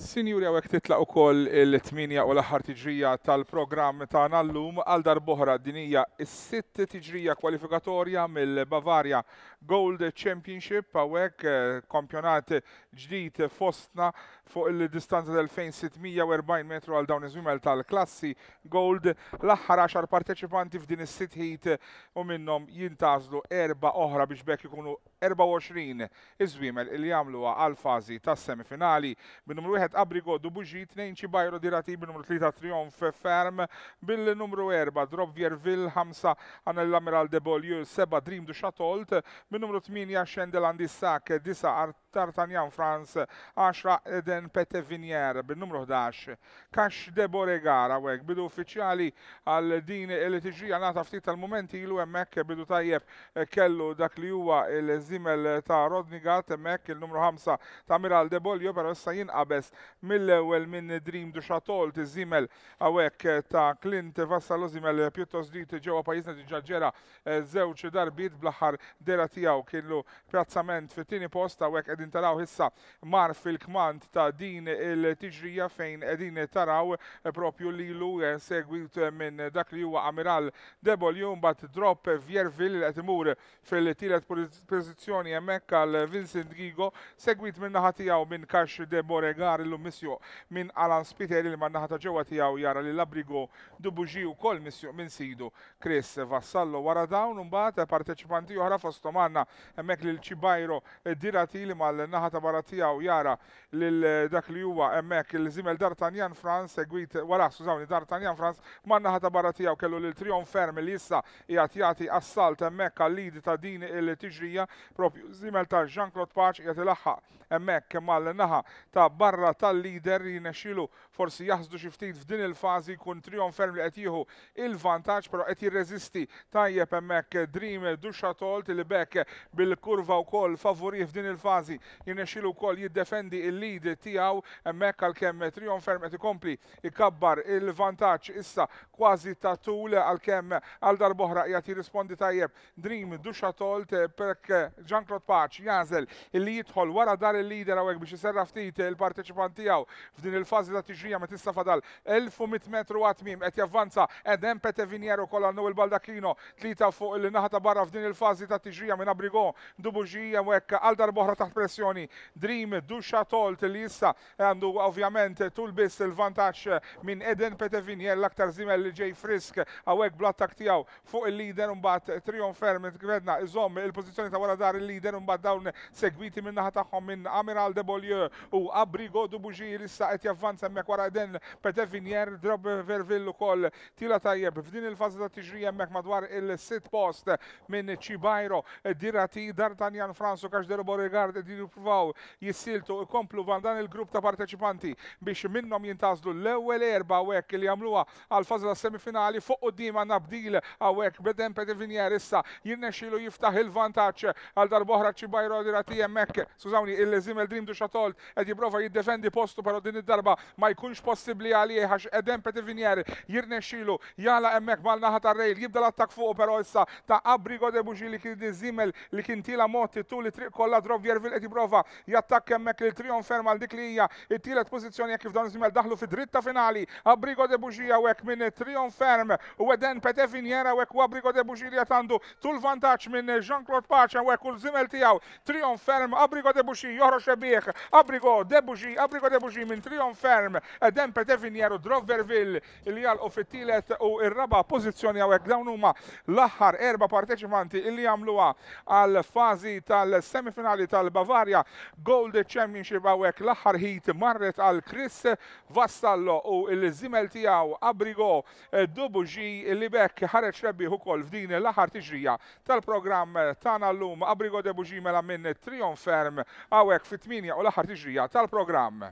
Sinjuri għawek titlaq ukoll il-8 u l-aħħar tiġrija tal-programm ta' nallum għal darboħra dinija il sitt tiġrija kwalifikatorja mill-Bavaria Gold Championship għawek eh, kompjonat ġdid fostna fuq il-distanza del 2640 metru għal dawn iżmimel tal-klassi Gold l-aħħar 10 parteċipanti f'din is sitt heat u minnhom jintazlu erba oħra biex bekk ikunu 24 iżwiemel il jamlu għal fazi tas-semifinali bil numru 1 Abrigo Dubuġi 2 Ċibajro Dirati bil numru 3 Triumf Ferm bil-numru 4 Drop Vil, 5 Anel Amiral de Bolju, 7 Dream du Chatolt bil numru 8 Xendeland Issak 9 Tartanian Franz 10 Eden Pete Vinier bin-numru 11 Kax de Boregara għek bidu uffiċjali għal din il-tiġrija nata ftit tal-momenti il hemmhekk bidu tajjeb eh, kellu dak li huwa il Zimel eh, ta' Rodnigat Mek il-numru 5 ta' Miral De Boljo però issa jinqabes mill-ewwel minn Dream du Chatol tiżimel hawnhekk eh, ta' Clint Vassalo żimel eh, pjuttost dit ġewwa pajjiżna diġà ġera żewġ darbiet bl-aħħar dera tiegħu kienu pjazzament fit-tieni post hawnhekk qegħdin taraw issa mar fil-kmand ta' din il-tiġrija fejn qegħdin taraw propju lilu segwit minn dak li huwa Amiral Bolio mbagħad drop Vjervil li qed imur fil-tielet pożizzjoni azzjoni hemmhekk għal Vincent Gigo, segwit minn naħa tiegħu minn Kax de Boregar l missju minn Alan Spiteri li minn naħa ġewa ġewwa jara li Labrigo Dubuġi kol missju minn sidu Chris Vassallo wara dawn bat parteċipanti oħra Fostomanna jemmek li lil Ċibajro Dirati li mal naħata barra tijaw jara lil dak li huwa hemmhekk il zimel D'Artagnan Franz segwit wara suzawni D'Artagnan Franz man-naħa barra tiegħu kellu lil Trion Ferm li issa jgħati jagħti assalt jemmek għal lid ta' din il-tiġrija propju zimel ta' Jean-Claude Paċ jgħat il-axħa emmek kemmal naħa ta' barra tal-lider jinexilu forsi jaħsdu xiftit f'din il-fazi kun trijon ferm li għetiħu il-vantaċ pero għet jirreżisti tajjeb emmek Dream Duxatol li bekk bil-kurva u kol favori f'din il-fazi jinexilu kol jiddefendi il-lead tijaw emmek għal-kem trijon ferm għet ikompli ikabbar il-vantaċ issa kważi ta' tul għal-kem għal darboħra jgħat jirrispondi tajjeb Dream Tolt perk Jean-Claude Paċ Jazel, illi jidħol wara dar il-lider għawek biex jiserra ftit il-parteċipanti għaw f'din il-fazi ta' tiġrija ma tista' fadal 1100 metru għatmim qed javvanza edem Pete Viniero kolonnu il baldakino tlita fuq il-naħa ta' barra f'din il-fazi ta' tiġrija minn Abrigo Dubuġija għawek għal boħra taħt pressjoni Dream Dusha Tolt li jissa għandu ovvjament tulbis il-vantaċ minn Eden Pete Vinjer l-aktar zimel li ġej frisk għawek blattak tijaw fuq il-lider un bat trijon ferm gvedna iżom il-pozizjoni ta' wara dar dar il-lider mbagħad dawn segwiti minn naħa tagħhom minn Amiral de Beaulieu u Abrigo du Bougier issa qed javvanza hemmhekk wara den Peter Vinier drop Vervill ukoll tila tajjeb f'din il-fażi ta' tiġrija hemmhekk madwar il-sit post minn Cibajro Dirati Dartanjan Fransu kax derbo rigard di jippruvaw jissiltu ikomplu van dan il-grupp ta' parteċipanti biex minnhom jintazlu l-ewwel erba' hekk li jagħmluha għal fażla semifinali fuq u dima nabdil hawnhekk beden Peter Vinier issa jirnexxielu jiftaħ il-vantaġġ għal darboħra ċibajro dirati jemmek, sużawni, il il Dream du xatolt, ed jiprofa jiddefendi postu, pero din id-darba ma jkunx possibli għalieħ, għax edem jirne xilu, jala jemmek mal naħat arrejl, jibda l-attak fuq, pero issa ta' abrigo de buġi li kien Zimel li kien tila moti tu li triq kolla drop jervil qed jiprofa jattak jemmek il trium ferm għal dik li hija it-tielet pożizzjoni jekk f'dan Zimel daħlu fi dritta finali, abrigo de buġi hekk minn trijon ferm u eden Peteviniera għawek u abrigo de buġi li għandu tul vantaġġ minn Jean-Claude Pacha kull zimel tijaw, Trion Ferm, Abrigo Debuxi, Joħroġ Xebieħ, Abrigo Debuxi, Abrigo Debuxi minn Trion Ferm, Dempe Devinjeru, Droverville, illi għal fit-tielet u ir-raba pożizzjoni għawek dawn huma l-aħħar erba parteċifanti illi għamluha għal fazi tal-semifinali tal bavaria Gold Championship għawek l-aħħar hit marret għal Chris Vassallo u il-zimel tijaw Abrigo Debuxi illi bekk ħareċ rebbieħ hukol f'din l-aħħar tiġrija tal-programm l-lum Abrigo de Bujimela mela minn Trion Ferm għawek fit-8 u l-aħħar tiġrija tal-programm.